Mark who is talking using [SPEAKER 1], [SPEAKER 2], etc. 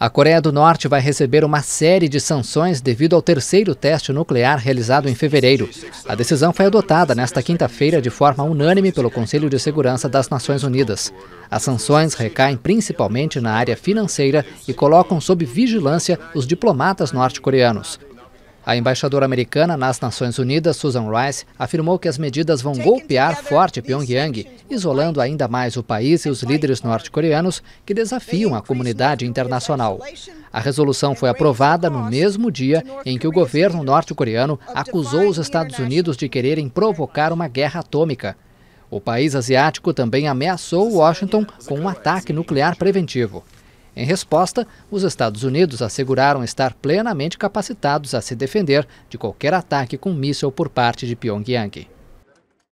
[SPEAKER 1] A Coreia do Norte vai receber uma série de sanções devido ao terceiro teste nuclear realizado em fevereiro. A decisão foi adotada nesta quinta-feira de forma unânime pelo Conselho de Segurança das Nações Unidas. As sanções recaem principalmente na área financeira e colocam sob vigilância os diplomatas norte-coreanos. A embaixadora americana nas Nações Unidas, Susan Rice, afirmou que as medidas vão golpear forte Pyongyang, isolando ainda mais o país e os líderes norte-coreanos que desafiam a comunidade internacional. A resolução foi aprovada no mesmo dia em que o governo norte-coreano acusou os Estados Unidos de quererem provocar uma guerra atômica. O país asiático também ameaçou Washington com um ataque nuclear preventivo. Em resposta, os Estados Unidos asseguraram estar plenamente capacitados a se defender de qualquer ataque com míssil por parte de Pyongyang.